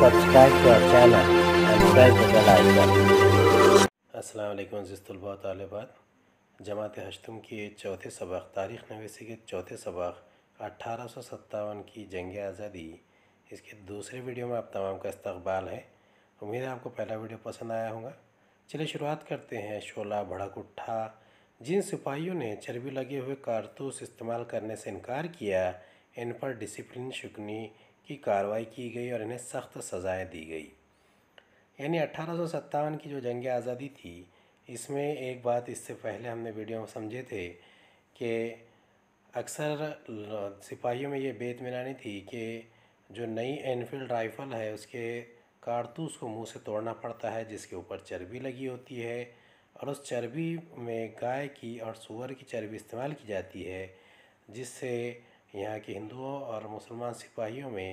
subscribe to our channel and press the bell icon. तलबात जमात हशतम की चौथे सबक तारीख़ नवीसी के चौथे सबक अट्ठारह सौ सत्तावन की जंग आज़ादी इसके दूसरे वीडियो में आप तमाम का इस्तबाल है उम्मीद है आपको पहला वीडियो पसंद आया होगा चलिए शुरुआत करते हैं शोला भड़क उठा जिन सिपाहियों ने चर्बी लगे हुए कारतूस इस्तेमाल करने से इनकार किया इन पर डिसिप्लिन शिकनी की कार्रवाई की गई और इन्हें सख्त सज़ाएँ दी गई यानी अट्ठारह की जो जंग आज़ादी थी इसमें एक बात इससे पहले हमने वीडियो में समझे थे कि अक्सर सिपाहियों में ये बेतमिनानी थी कि जो नई एनफील्ड राइफ़ल है उसके कारतूस को मुंह से तोड़ना पड़ता है जिसके ऊपर चर्बी लगी होती है और उस चर्बी में गाय की और सूअर की चर्बी इस्तेमाल की जाती है जिससे यहाँ के हिंदुओं और मुसलमान सिपाहियों में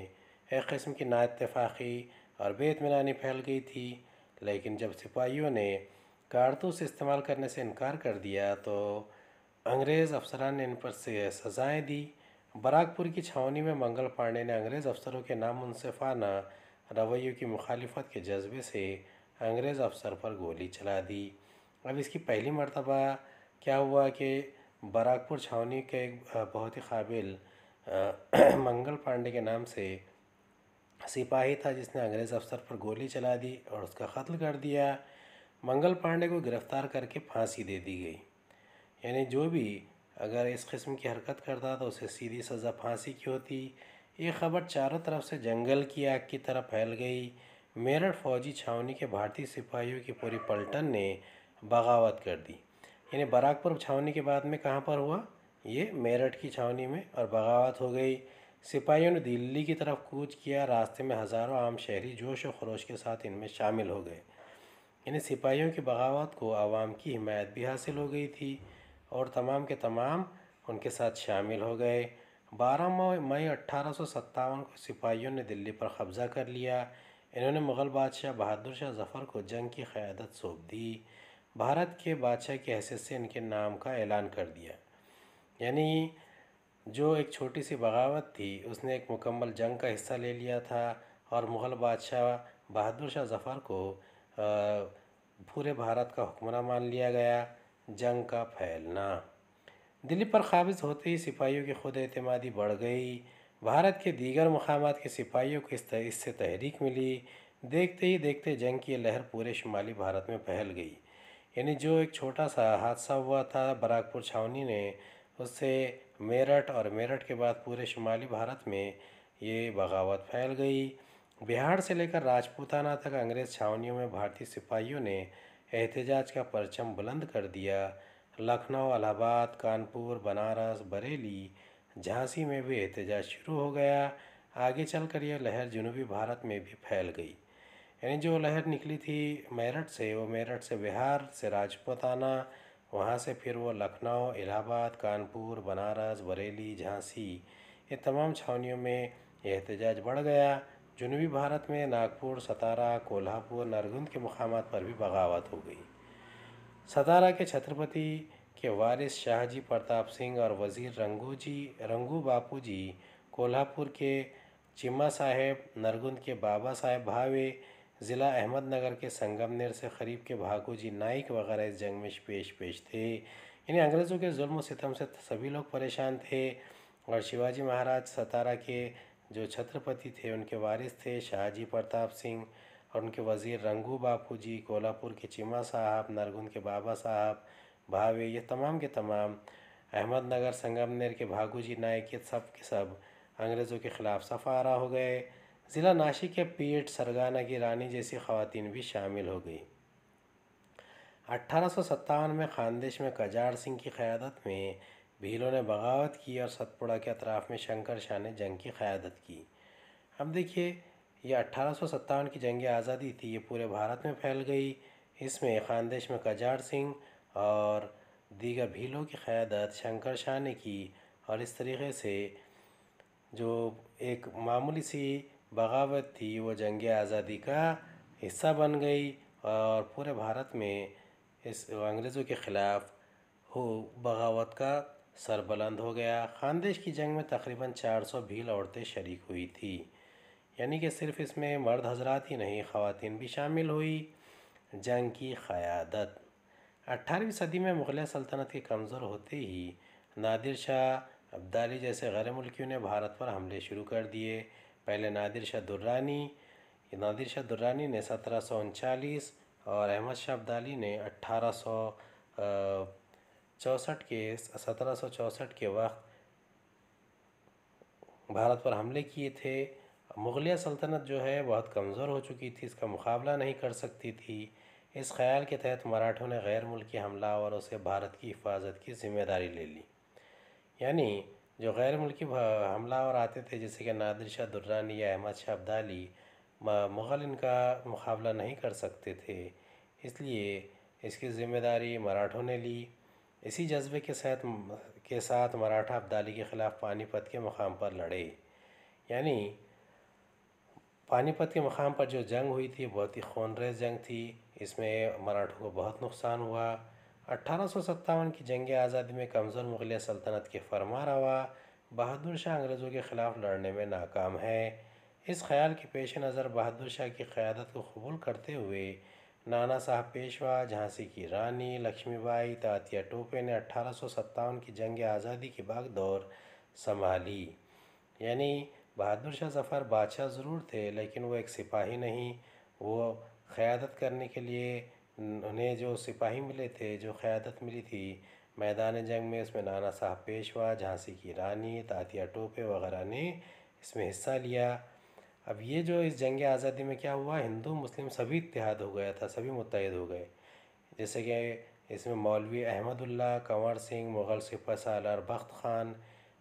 एक कस्म की नातफाक़ी और बेतमिनानी फैल गई थी लेकिन जब सिपाहियों ने कारतूस इस्तेमाल करने से इनकार कर दिया तो अंग्रेज़ अफसरान ने इन पर से सज़ाएँ दी बराकपुर की छावनी में मंगल पांडे ने अंग्रेज़ अफसरों के नामुनफाना रवैयों की मुखालफत के जज्बे से अंग्रेज़ अफसर पर गोली चला दी अब इसकी पहली मरतबा क्या हुआ कि बराकपुर छावनी के एक बहुत ही काबिल मंगल पांडे के नाम से सिपाही था जिसने अंग्रेज़ अफसर पर गोली चला दी और उसका कत्ल कर दिया मंगल पांडे को गिरफ़्तार करके फांसी दे दी गई यानी जो भी अगर इस किस्म की हरकत करता तो उसे सीधी सज़ा फांसी की होती ये खबर चारों तरफ से जंगल की आग की तरह फैल गई मेरठ फौजी छावनी के भारतीय सिपाहियों की पूरी पलटन ने बगावत कर दी यानी बराकपुर छावनी के बाद में कहाँ पर हुआ ये मेरठ की छावनी में और बगावत हो गई सिपाहियों ने दिल्ली की तरफ कूच किया रास्ते में हज़ारों आम शहरी जोश और खरोश के साथ इनमें शामिल हो गए इन्हें सिपाहियों की बगावत को आवाम की हिमायत भी हासिल हो गई थी और तमाम के तमाम उनके साथ शामिल हो गए बारह मई अट्ठारह को सिपाहियों ने दिल्ली पर कब्ज़ा कर लिया इन्होंने मुग़ल बादशाह बहादुर शाह जफ़र को जंग की क़्यादत सौंप दी भारत के बादशाह की हैसियत से इनके नाम का ऐलान कर दिया यानी जो एक छोटी सी बगावत थी उसने एक मुकम्मल जंग का हिस्सा ले लिया था और मुग़ल बादशाह बहादुर शाह जफ़र को पूरे भारत का हुक्मरान मान लिया गया जंग का फैलना दिल्ली पर काबिज होते ही सिपाहियों की खुद अतमादी बढ़ गई भारत के दीगर मकाम के सिपाहियों को इससे तहरीक मिली देखते ही देखते जंग की लहर पूरे शुमाली भारत में फैल गई यानी जो एक छोटा सा हादसा हुआ था बराकपुर छावनी ने उससे मेरठ और मेरठ के बाद पूरे शुमाली भारत में ये बगावत फैल गई बिहार से लेकर राजपूताना तक अंग्रेज़ छावनियों में भारतीय सिपाहियों ने एहतजाज का परचम बुलंद कर दिया लखनऊ अलाहाबाद कानपुर बनारस बरेली झांसी में भी एहतजाज शुरू हो गया आगे चलकर यह लहर जुनूबी भारत में भी फैल गई यानी जो लहर निकली थी मेरठ से वो मेरठ से बिहार से राजपूत आना वहाँ से फिर वो लखनऊ इलाहाबाद कानपुर बनारस बरेली झांसी ये तमाम छावनियों में यह एहतजाज बढ़ गया जुनूबी भारत में नागपुर सतारा कोल्हापुर नरगुंद के मकाम पर भी बगावत हो गई सतारा के छत्रपति के वारिस शाहजी प्रताप सिंह और वज़ीर रंगू जी रंगू बापू जी कोल्हापुर के चिम्मा साहेब नरगुंद के बाबा साहेब भावे ज़िला अहमदनगर के संगम नेर से करीब के भागोजी नाइक वगैरह इस जंग में पेश पेश थे इन्हें अंग्रेज़ों के जुल्म सितम से सभी लोग परेशान थे और शिवाजी महाराज सतारा के जो छत्रपति थे उनके वारिस थे शाहजी प्रताप सिंह और उनके वज़ीर रंगू बापू जी कोल्हापुर के चिमा साहब नरगुन के बाबा साहब भावे ये तमाम के तमाम अहमदनगर संगमनेर के भागू जी नायक ये सब के सब अंग्रेज़ों के ख़िलाफ़ सफ़ारा हो गए ज़िला नाशिक के पीएड सरगाना की रानी जैसी खातन भी शामिल हो गई अट्ठारह में खानदेश में कजाड़ सिंह की क़्यादत में भीलों ने बगावत की और सतपुड़ा के अतराफ़ में शंकर शाह ने जंग की क़्यादत की अब देखिए यह अट्ठारह की जंग आज़ादी थी ये पूरे भारत में फैल गई इसमें खानदेश में कजाड़ सिंह और दीगर भीलों की क़्यादत शंकर शाह ने की और इस तरीके से जो एक मामूली सी बगावत थी वो जंग आज़ादी का हिस्सा बन गई और पूरे भारत में इस अंग्रेज़ों के ख़िलाफ़ हो बगावत का सर बुलंद हो गया खानदेश की जंग में तकरीबन 400 भील औरतें शरीक हुई थी यानी कि सिर्फ इसमें मर्द हजरात ही नहीं खातन भी शामिल हुई जंग की क़्यादत अट्ठारहवीं सदी में मुग़ल सल्तनत के कमज़ोर होते ही नादिर शाह अब्दाली जैसे गैर मुल्कियों ने भारत पर हमले शुरू कर दिए पहले नादिर शाह दुर्रानी नादिर शाह दुर्रानी ने सत्रह सौ उनचालीस और अहमद शाह अब्दाली ने अट्ठारह सौ चौंसठ के सत्रह सौ चौंसठ के वक्त भारत पर हमले किए थे मुग़लिया सल्तनत जो है बहुत कमज़ोर हो चुकी थी इसका मुकाबला नहीं कर सकती थी इस ख्याल के तहत मराठों ने गैर मुल्की हमला और उसे भारत की हिफाजत की जिम्मेदारी ले ली यानी जो गैर मुल्की हमलावर आते थे जैसे कि नादिर शाह दुर्रानी या अहमद शाह अब्दाली मुग़ल इनका मुकाबला नहीं कर सकते थे इसलिए इसकी ज़िम्मेदारी मराठों ने ली इसी जज्बे के साथ के साथ मराठा अब्दाली के ख़िलाफ़ पानीपत के मकाम पर लड़े यानी पानीपत के मकाम पर जो जंग हुई थी बहुत ही खूनरेज जंग थी इसमें मराठों को बहुत नुकसान हुआ अट्ठारह की जंग आज़ादी में कमज़ोर मुगलिया सल्तनत के फरमा रवा बहादुर शाह अंग्रेज़ों के ख़िलाफ़ लड़ने में नाकाम है इस ख्याल के पेश नज़र बहादुर शाह की क़्यादत को कबूल करते हुए नाना साहब पेशवा झांसी की रानी लक्ष्मीबाई तातिया टोपे ने अट्ठारह की जंग आज़ादी की बागदौर संभाली यानी बहादुर शाह जफ़र बादशाह ज़रूर थे लेकिन वो एक सिपाही नहीं वो क़्यादत करने के लिए उन्हें जो सिपाही मिले थे जो क़्यादत मिली थी मैदान जंग में उसमें नाना साहब पेशवा झांसी की रानी तातिया टोपे वगैरह ने इसमें हिस्सा लिया अब ये जो इस जंग आज़ादी में क्या हुआ हिंदू मुस्लिम सभी इतिहाद हो गया था सभी मुतहद हो गए जैसे कि इसमें मौलवी अहमदुल्ला कंवर सिंह मुग़ल सिपा सालार बख्त ख़ान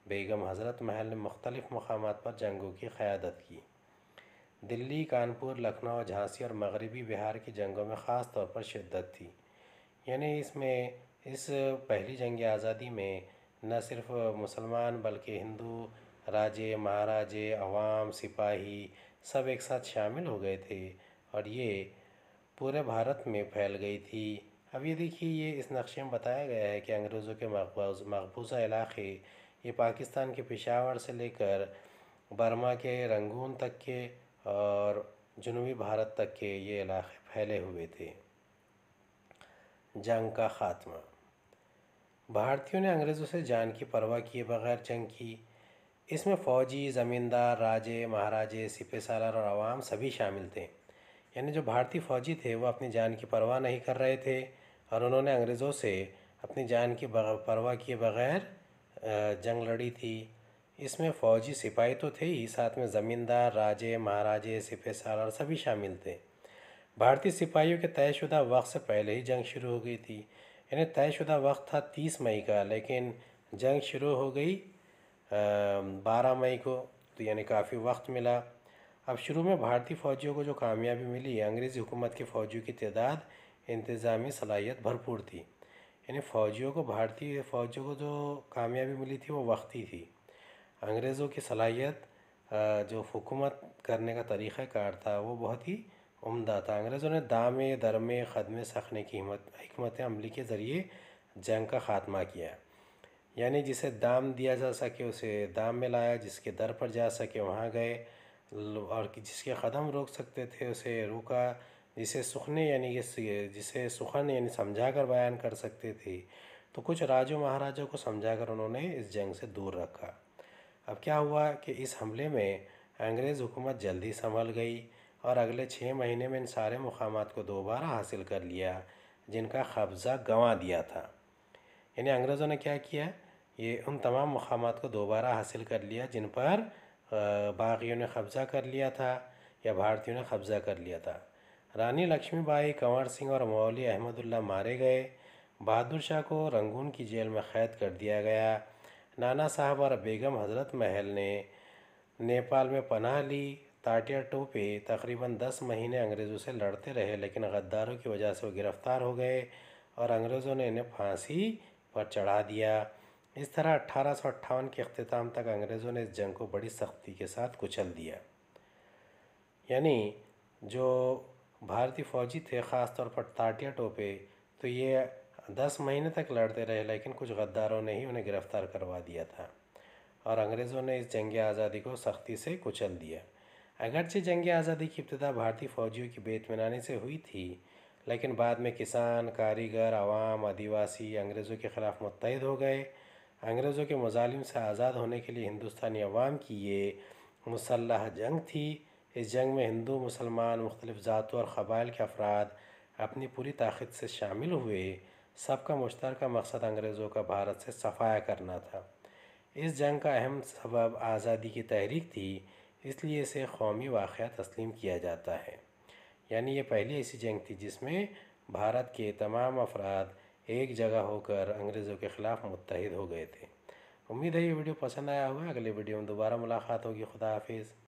बेगम हज़रत महल ने मुख्तलिफ़ मकाम पर जंगों की क़्यादत की दिल्ली कानपुर लखनऊ झांसी और मगरबी बिहार की जंगों में ख़ास तौर पर शिद्दत थी यानी इसमें इस पहली जंग आज़ादी में न सिर्फ मुसलमान बल्कि हिंदू राजे महाराजे अवाम सिपाही सब एक साथ शामिल हो गए थे और ये पूरे भारत में फैल गई थी अब ये देखिए ये इस नक्शे में बताया गया है कि अंग्रेज़ों के मकबूजा इलाके ये पाकिस्तान के पेशावर से लेकर बर्मा के रंगून तक के और जनूबी भारत तक के ये इलाक़े फैले हुए थे जंग का ख़ात्मा भारतीयों ने अंग्रेज़ों से जान की परवाह किए बगैर जंग की इसमें फ़ौजी ज़मींदार राजे महाराजे सिपे सालार और आवाम सभी शामिल थे यानी जो भारतीय फ़ौजी थे वो अपनी जान की परवाह नहीं कर रहे थे और उन्होंने अंग्रेज़ों से अपनी जान की परवाह किए बगैर जंग लड़ी थी इसमें फ़ौजी सिपाही तो थे ही साथ में ज़मींदार राजे महाराजे सिपह सालार सभी शामिल थे भारतीय सिपाहियों के तयशुदा वक्त से पहले ही जंग शुरू हो गई थी यानी तयशुदा वक्त था तीस मई का लेकिन जंग शुरू हो गई बारह मई को तो यानी काफ़ी वक्त मिला अब शुरू में भारतीय फ़ौजियों को जो कामयाबी मिली अंग्रेज़ी हुकूमत के फ़ौजियों की तदाद इंतज़ामी सलाहियत भरपूर थी यानी फ़ौजियों को भारतीय फ़ौजियों को जो कामयाबी मिली थी वो वक्ती थी अंग्रेज़ों की सलाहियत जो हुकूमत करने का कार था वो बहुत ही उम्दा था अंग्रेज़ों ने दामे दरमे ख़दम सखने की हिम्मत हमत अमली के ज़रिए जंग का ख़ात्मा किया यानी जिसे दाम दिया जा सके उसे दाम में लाया जिसके दर पर जा सके वहाँ गए और जिसके क़दम रोक सकते थे उसे रोका जिसे सुखने यानी कि जिसे सुखन यानी समझा कर बयान कर सकते थे तो कुछ राजो महाराजों को समझा कर उन्होंने इस जंग से दूर रखा अब क्या हुआ कि इस हमले में अंग्रेज़ हुकूमत जल्दी संभल गई और अगले छः महीने में इन सारे मकाम को दोबारा हासिल कर लिया जिनका कब्ज़ा गंवा दिया था यानी अंग्रेज़ों ने क्या किया ये उन तमाम मकाम को दोबारा हासिल कर लिया जिन पर बागियों ने कब्ज़ा कर लिया था या भारतीयों ने कब्ज़ा कर लिया था रानी लक्ष्मीबाई कंवर सिंह और मौली अहमदुल्ला मारे गए बहादुर शाह को रंगून की जेल में कैद कर दिया गया नाना साहब और बेगम हज़रत महल ने नेपाल में पनाह ली ताटिया टोपे तकरीबन दस महीने अंग्रेज़ों से लड़ते रहे लेकिन गद्दारों की वजह से वो गिरफ़्तार हो गए और अंग्रेज़ों ने इन्हें फांसी पर चढ़ा दिया इस तरह अट्ठारह के अख्ताम तक अंग्रेज़ों ने इस जंग को बड़ी सख्ती के साथ कुचल दिया यानी जो भारतीय फ़ौजी थे ख़ास तौर पर ताटिया टोपे तो ये दस महीने तक लड़ते रहे लेकिन कुछ गद्दारों ने ही उन्हें गिरफ़्तार करवा दिया था और अंग्रेज़ों ने इस जंग आज़ादी को सख्ती से कुचल दिया अगरचे जंग आज़ादी की इब्तदा भारतीय फ़ौजियों की बेतमिनानी से हुई थी लेकिन बाद में किसान कारीगर आवाम आदिवासी अंग्रेज़ों के ख़िलाफ़ मुतहद हो गए अंग्रेज़ों के मजालिम से आज़ाद होने के लिए हिंदुस्तानी अवाम की ये मुसलह जंग थी इस जंग में हिंदू मुसलमान मुख्तलिफ़ ज़ातों और क़बाइल के अफराद अपनी पूरी ताकत से शामिल हुए सबका मुश्तरक मकसद अंग्रेज़ों का भारत से सफाया करना था इस जंग का अहम सबब आज़ादी की तहरीक थी इसलिए इसे कौमी वाक़ तस्लीम किया जाता है यानी यह पहली ऐसी जंग थी जिसमें भारत के तमाम अफराद एक जगह होकर अंग्रेज़ों के ख़िलाफ़ मुतहद हो गए थे उम्मीद है ये वीडियो पसंद आया होगा अगले वीडियो में दोबारा मुलाकात होगी खुदा हाफिज़